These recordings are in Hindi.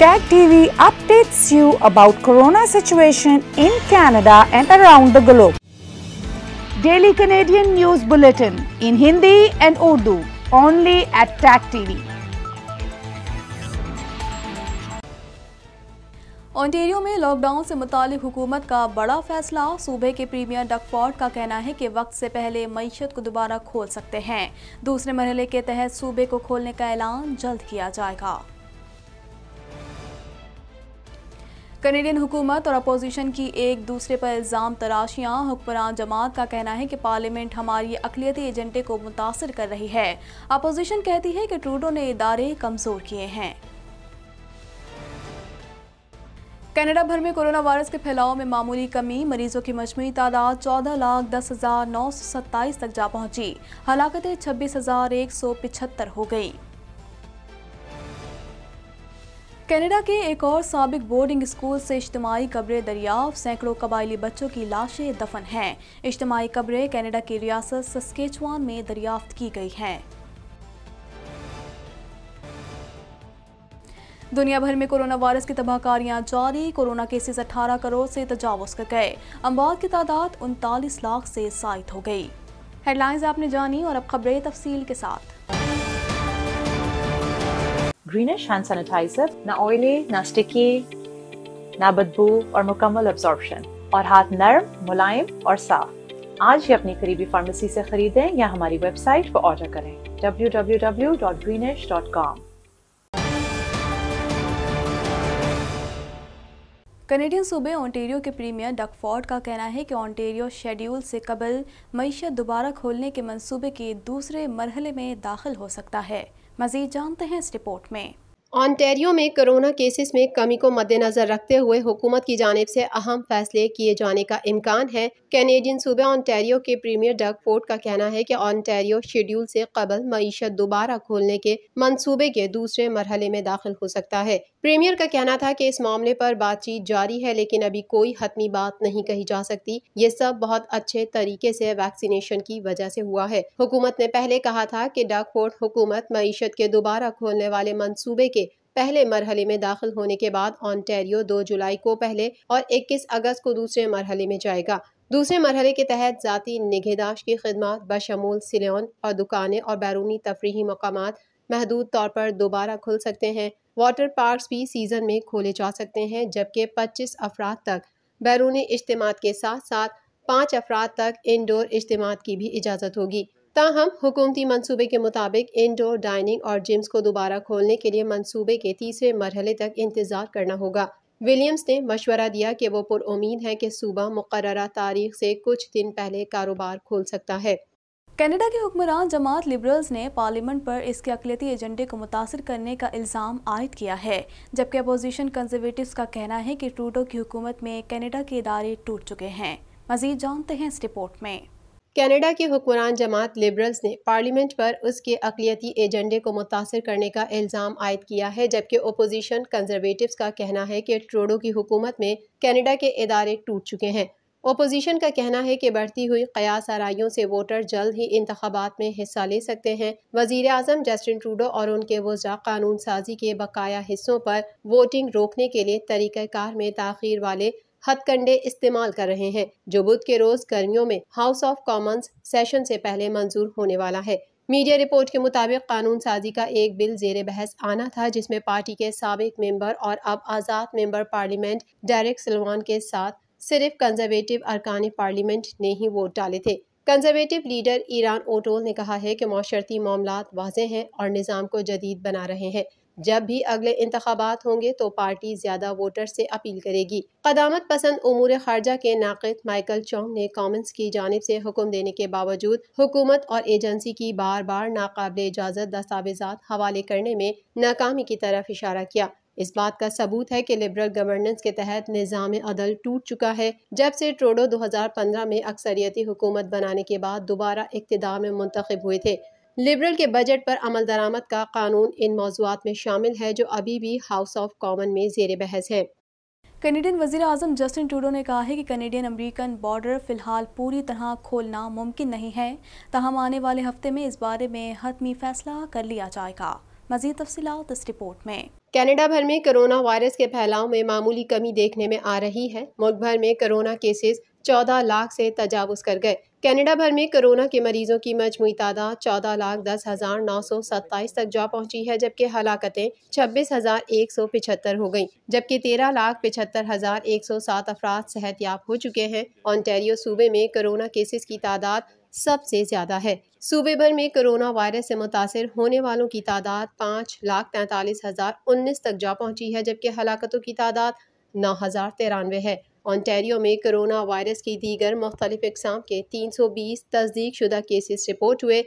Tag TV updates you about corona situation in Canada and around the globe. Daily Canadian News Bulletin in Hindi and Urdu only at Tag TV. Ontario में लॉकडाउन से मुतालिक हुकूमत का बड़ा फैसला सूबे के प्रीमियर डकफॉर्ड का कहना है कि वक्त से पहले मीशत को दोबारा खोल सकते हैं दूसरे मरहले के तहत सूबे को खोलने का ऐलान जल्द किया जाएगा कनेडियन हुकूमत और अपोजिशन की एक दूसरे पर इल्ज़ाम तराशियाँ हुक्मरान जमात का कहना है कि पार्लियामेंट हमारी अकलीती एजेंडे को मुतासर कर रही है अपोजिशन कहती है कि ट्रूडो ने इदारे कमज़ोर किए हैं कनाडा भर में कोरोना वायरस के फैलाव में मामूली कमी मरीजों की मजमू तादाद चौदह लाख दस हज़ार नौ सौ सत्ताईस तक जा पहुंची हलाकतें छब्बीस हज़ार एक सौ पिछहत्तर हो गई कनाडा के एक और सबक बोर्डिंग स्कूल से इज्तमी कब्रें दरियाफ सैकड़ों कबायली बच्चों की लाशें दफन हैं इज्तमी कब्रें कनाडा की रियासत सस्केचवान में दरियाफ्त की गई हैं दुनिया भर में कोरोना वायरस की तबाहकारियां जारी कोरोना केसेस 18 करोड़ से तजावज़ कर गए अमवात की तादाद उनतालीस लाख से साइत हो गई हेडलाइंस आपने जानी और अब खबरें तफसील के साथ greenish hand sanitizer na oily, ना sticky, na बदबू और मुकम्मल absorption और हाथ narm, मुलायम और साफ आज hi अपनी kareebi फार्मेसी se खरीदें या हमारी website par order kare www.greenish.com Canadian सूबे ओंटेरियो के प्रीमियर फोर्ड का कहना है कि ओंटेरियो शेड्यूल से कबल मीशत दोबारा खोलने के मंसूबे के दूसरे मरहले में दाखिल हो सकता है मजीद जानते हैं इस रिपोर्ट में ऑनटेरियो में कोरोना केसेस में कमी को मद्देनजर रखते हुए हुकूमत की जानब से अहम फैसले किए जाने का इम्कान है कैनेडियन सूबे ऑनटेरियो के प्रीमियर डग फोर्ट का कहना है कि ऑनटेरियो शेड्यूल से कबल मीशत दोबारा खोलने के मंसूबे के दूसरे मरहले में दाखिल हो सकता है प्रीमियर का कहना था कि इस मामले पर बातचीत जारी है लेकिन अभी कोई हतमी बात नहीं कही जा सकती ये सब बहुत अच्छे तरीके से वैक्सीनेशन की वजह से हुआ है हुकूमत ने पहले कहा था कि डाकफोर्ड हुकूमत मीशत के दोबारा खोलने वाले मंसूबे के पहले मरहले में दाखिल होने के बाद ऑनटेरियो दो जुलाई को पहले और इक्कीस अगस्त को दूसरे मरहले में जाएगा दूसरे मरहले के तहत ज़ाती निगहदाश की खदमात बशमूल सिलोन और दुकानें और बैरूनी तफरी मकाम महदूद तौर पर दोबारा खुल सकते हैं वाटर पार्क भी सीज़न में खोले जा सकते हैं जबकि पच्चीस अफराद तक बैरूनी इज्तम के साथ साथ पाँच अफराद तक इनडोर इज्तम की भी इजाज़त होगी ताहम हुकूमती मनसूबे के मुताबिक इनडोर डाइनिंग और जिम्स को दोबारा खोलने के लिए मनसूबे के तीसरे मरहले तक इंतज़ार करना होगा विलियम्स ने मशवरा दिया कि वो पुरुद है कि सूबा मुकर तारीख से कुछ दिन पहले कारोबार खोल सकता है कनाडा के हुक्मरान जमात लिबरल्स ने पार्लियामेंट पर इसके अकलीती एजेंडे को मुतासर करने का इल्ज़ाम आयद किया है जबकि अपोजिशन कंजर्वेटिव का कहना है कि ट्रूडो की हुकूमत में कनाडा के इदारे टूट चुके हैं मजीद जानते हैं इस रिपोर्ट में कनाडा के हुक्मरान जमात लिबरल्स ने पार्लियामेंट पर उसके अकलीती एजेंडे को मुतासर करने का इल्ज़ाम आयद किया है जबकि अपोजिशन कंजर्वेटिव का कहना है कि ट्रूडो की हुकूमत में कनाडा के इदारे टूट चुके हैं अपोजिशन का कहना है कि बढ़ती हुई कयास आरइयों से वोटर जल्द ही इंतबात में हिस्सा ले सकते हैं वजीर अजम जस्टिन ट्रूडो और उनके वजा कानून साजी के बकाया हिस्सों पर वोटिंग रोकने के लिए तरीक़ार में तखिर वाले हथकंडे इस्तेमाल कर रहे हैं जो बुध के रोज गर्मियों में हाउस ऑफ कॉमन्स सेशन से पहले मंजूर होने वाला है मीडिया रिपोर्ट के मुताबिक कानून साजी का एक बिल जेर बहस आना था जिसमें पार्टी के सबक मेंबर और अब आज़ाद मेंबर पार्लियामेंट डेरिक सलवान के साथ सिर्फ कंजर्वेटिव अरकान पार्लियामेंट ने ही वोट डाले थे कंजर्वेटिव लीडर ईरान ओटोल ने कहा है कि माशरती मामला वाजे हैं और निज़ाम को जदीद बना रहे हैं जब भी अगले इंतबात होंगे तो पार्टी ज्यादा वोटर से अपील करेगी कदामत पसंद उमूर खारजा के नाकद माइकल चौंग ने कॉमेंट्स की जानब से हुक्म देने के बावजूद हुकूमत और एजेंसी की बार बार नाकबले इजाजत दस्तावेजा हवाले करने में नाकामी की तरफ इशारा किया इस बात का सबूत है कि लिबरल गवर्नेंस के तहत निज़ाम अदल टूट चुका है जब से ट्रोडो 2015 में अक्सरियती हुकूमत बनाने के बाद दोबारा इकतदार में मुंतखब हुए थे लिबरल के बजट पर अमल दरामद का कानून इन मौजूद में शामिल है जो अभी भी हाउस ऑफ कॉमन में जेर बहस है कनेडियन वजीर अजम जस्टिन टूडो ने कहा है कि कनेडियन अमेरिकन बॉर्डर फिलहाल पूरी तरह खोलना मुमकिन नहीं है तहम आने वाले हफ्ते में इस बारे में हतमी फैसला कर लिया जाएगा मजीद तफी इस रिपोर्ट में कनाडा भर में कोरोना वायरस के फैलाव में मामूली कमी देखने में आ रही है मुल्क भर में कोरोना केसेस 14 लाख से तजावज़ कर गए कनाडा भर में कोरोना के मरीजों की मजमू तादाद चौदह लाख दस हज़ार नौ सौ सत्ताईस तक जा पहुंची है जबकि हलाकतें छब्बीस हज़ार एक सौ पिछहत्तर हो गयी जबकि तेरह लाख पिछहत्तर हज़ार एक सौ सात अफराद सेहत याब हो चुके हैं ऑनटेरियो सूबे में कोरोना केसेस की तादाद सबसे ज़्यादा है सूबे भर में कोरोना वायरस से मुतासर होने वालों की तादाद पाँच लाख तैंतालीस हज़ार उन्नीस तक जा पहुँची है जबकि हलाकतों की तादाद नौ हज़ार तिरानवे है ऑन्टेरियो में कोरोना वायरस की दीगर मुख्तलिफ इकसाम के तीन सौ बीस तस्दीक शुदा केसेस रिपोर्ट हुए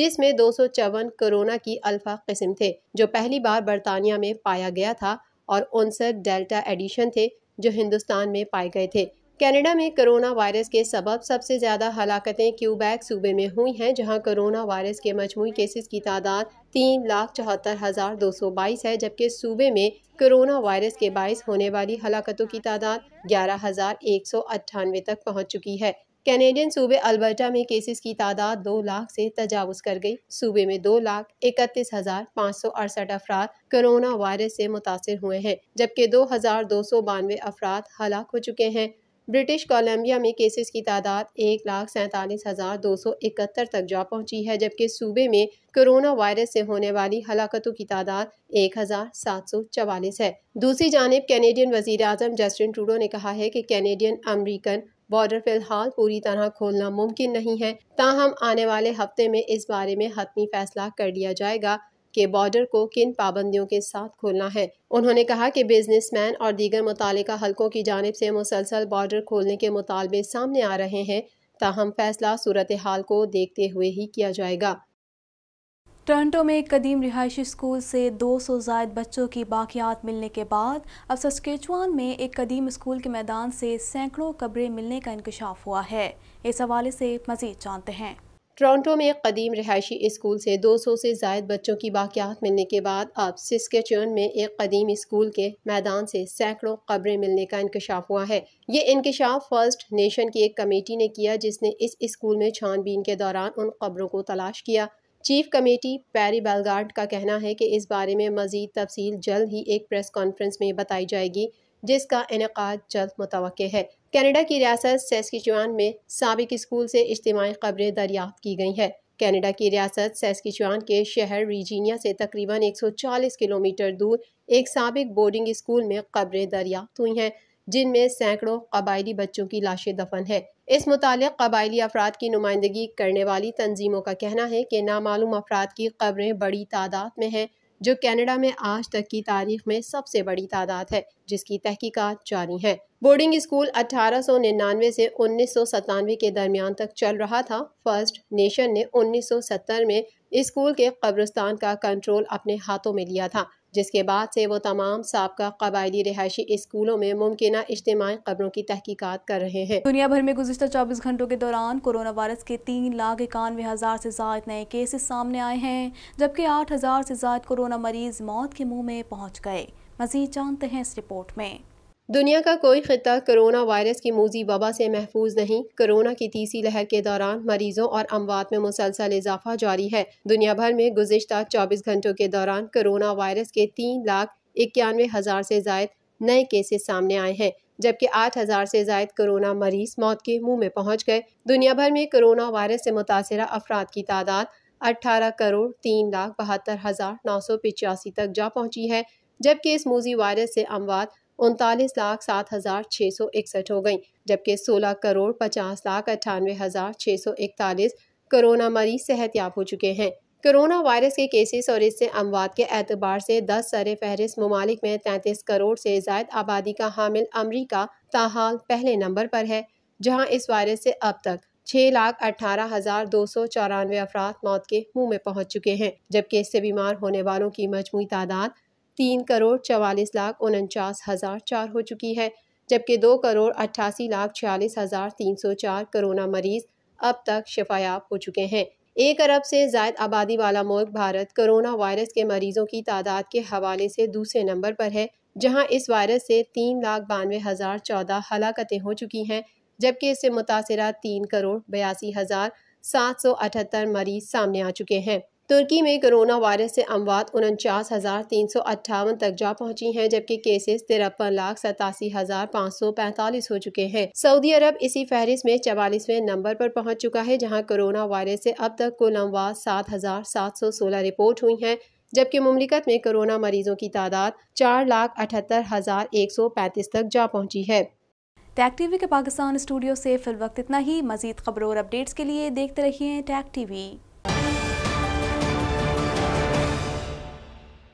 जिसमें दो सौ चौवन कोरोना की अल्फा किस्म थे जो पहली बार बरतानिया में पाया गया था और उनसठ डेल्टा एडिशन थे जो हिंदुस्तान में पाए गए थे कनाडा में कोरोना वायरस के सबब सबसे ज़्यादा हलाकतें क्यूबैक सूबे में हुई हैं जहां कोरोना वायरस के मजमू केसेस की तादाद तीन लाख चौहत्तर हज़ार दो सौ बाईस है जबकि सूबे में कोरोना वायरस के बायस होने वाली हलाकतों की तादाद ग्यारह हज़ार एक सौ अट्ठानवे तक पहुंच चुकी है कैनेडियन सूबे अल्बर्टा में केसेस की तादाद दो लाख से तजावज़ कर गई सूबे में दो लाख इकतीस हज़ार पाँच सौ अड़सठ अफराद कोरोना वायरस से मुतासर हुए हैं जबकि दो हज़ार दो सौ बानवे अफराद हलाक हो चुके हैं ब्रिटिश कोलंबिया में केसेस की तादाद एक लाख सैंतालीस हज़ार दो सौ इकहत्तर तक जा पहुंची है जबकि सूबे में कोरोना वायरस से होने वाली हलाकतों की तादाद एक हज़ार सात सौ चवालीस है दूसरी जानब कैनेडियन वजीर अजम जस्टिन ट्रूडो ने कहा है कि कैनेडियन अमरीकन बॉर्डर फिलहाल पूरी तरह खोलना मुमकिन नहीं है ताहम आने वाले हफ्ते में इस बारे में हतमी फैसला कर लिया जाएगा के बॉर्डर को किन पाबंदियों के साथ खोलना है उन्होंने कहा कि बिजनेसमैन और दीगर मुतल हलकों की जानब से मुसलसल बॉर्डर खोलने के मुतालबे सामने आ रहे हैं ताहम फैसला सूरत हाल को देखते हुए ही किया जाएगा टोरंटो में एक कदीम रिहायशी स्कूल से 200 सौ जायद बच्चों की बाकियात मिलने के बाद अब सस्केचवान में एक कदीम स्कूल के मैदान से सैकड़ों कब्रें मिलने का इंकशाफ हुआ है इस हवाले से मज़ीद जानते हैं टोरंटो में एक कदीम रिहायशी स्कूल से 200 से जायद बच्चों की बाकियात मिलने के बाद अब सिस्केचर्न में एक कदीम स्कूल के मैदान से सैकड़ों कब्रें मिलने का इंकशाफ हुआ है ये इंकशाफ फर्स्ट नेशन की एक कमेटी ने किया जिसने इस स्कूल में छानबीन के दौरान उन कब्रों को तलाश किया चीफ कमेटी पैरी बेलगार्ड का कहना है कि इस बारे में मजीद तफसील जल्द ही एक प्रेस कॉन्फ्रेंस में बताई जाएगी जिसका इनका जल्द मुतव है कनाडा की रियासत सेस्किचुआन में सबक स्कूल से इज्तमी खबरें दरियाफ्त की गई हैं कनाडा की रियासत सेस्किचुआन के शहर रीजीनिया से तकरीबन 140 किलोमीटर दूर एक सबक बोर्डिंग स्कूल में खबरें दरियाफ्त हुई हैं जिनमें सैकड़ों कबायली बच्चों की लाशें दफन है इस मुतल कबायली अफराद की नुमाइंदगी करने वाली तंजीमों का कहना है कि नामालूम अफराद की खबरें बड़ी तादाद में हैं जो कनाडा में आज तक की तारीख में सबसे बड़ी तादाद है जिसकी तहकीकात जारी है बोर्डिंग स्कूल 1899 से उन्नीस के दरमियान तक चल रहा था फर्स्ट नेशन ने 1970 में स्कूल के कब्रिस्तान का कंट्रोल अपने हाथों में लिया था जिसके बाद से वो तमाम सबका कबायली रिहायशी स्कूलों में मुमकिन इज्तमी खबरों की तहकीकात कर रहे हैं दुनिया भर में गुजशत चौबीस घंटों के दौरान कोरोना वायरस के तीन लाख इक्यानवे हज़ार से ज्यादा नए केसेस सामने आए हैं जबकि आठ हज़ार से ज्यादा कोरोना मरीज मौत के मुँह में पहुँच गए मजीद जानते हैं इस रिपोर्ट में दुनिया का कोई खत्ता कोरोना वायरस की मूजी वबा से महफूज नहीं कोरोना की तीसरी लहर के दौरान मरीजों और अमवात में मुसलसल इजाफा जारी है दुनिया भर में गुजशत चौबीस घंटों के दौरान कोरोना वायरस के तीन लाख इक्यानवे हज़ार से जायद नए केसेस सामने आए हैं जबकि आठ हज़ार से जायद कोरोना मरीज मौत के मुंह में पहुंच गए दुनिया भर में कोरोना वायरस से मुतासर अफराद की तादाद अट्ठारह करोड़ तीन लाख बहत्तर हज़ार नौ सौ पिचासी तक जा पहुंची है जबकि इस मूजी वायरस से अमवात उनतालीस लाख सात हज़ार छः सौ इकसठ हो गई जबकि सोलह करोड़ पचास लाख अट्ठानवे हज़ार छः सौ इकतालीस कोरोना मरीज सेहतियाब हो चुके हैं कोरोना वायरस के केसेस और इससे अमवात के एतबार से दस सर फहरिस्त ममालिक में तैंतीस करोड़ से जायद आबादी का हामिल अमरीका ताहाल पहले नंबर पर है जहाँ इस वायरस से अब तक छः लाख अठारह हज़ार दो सौ चौरानवे अफराद मौत के मुंह में पहुंच चुके हैं जबकि इससे बीमार होने वालों की मजमू तादाद तीन करोड़ चवालीस लाख उनचास हज़ार चार हो चुकी है जबकि दो करोड़ अट्ठासी लाख छियालीस हज़ार तीन सौ चार करोना मरीज़ अब तक शफायाब हो चुके हैं एक अरब से जायद आबादी वाला मुल्क भारत करोना वायरस के मरीजों की तादाद के हवाले से दूसरे नंबर पर है जहां इस वायरस से तीन लाख बानवे हज़ार चौदह हलाकतें हो चुकी हैं जबकि इससे मुतासरा तीन करोड़ बयासी हज़ार सात सौ अठहत्तर मरीज सामने आ चुके हैं तुर्की में कोरोना वायरस से अमवात उनचास हज़ार तीन सौ अट्ठावन तक जा पहुँची हैं जबकि केसेस तिरपन लाख सतासी हज़ार पाँच सौ पैंतालीस हो चुके हैं सऊदी अरब इसी फहरिस्त में चवालीसवें नंबर पर पहुँच चुका है जहाँ कोरोना वायरस से अब तक कुल अमवात सात हज़ार सात सौ सोलह रिपोर्ट हुई हैं जबकि ममलिकत में कोरोना मरीजों की तादाद चार लाख अठहत्तर हज़ार एक सौ पैंतीस तक जा पहुँची है टैग टीवी के पाकिस्तान स्टूडियो से फिल वक्त इतना ही मजीद खबरों और अपडेट्स के लिए देखते रहिए टैग टीवी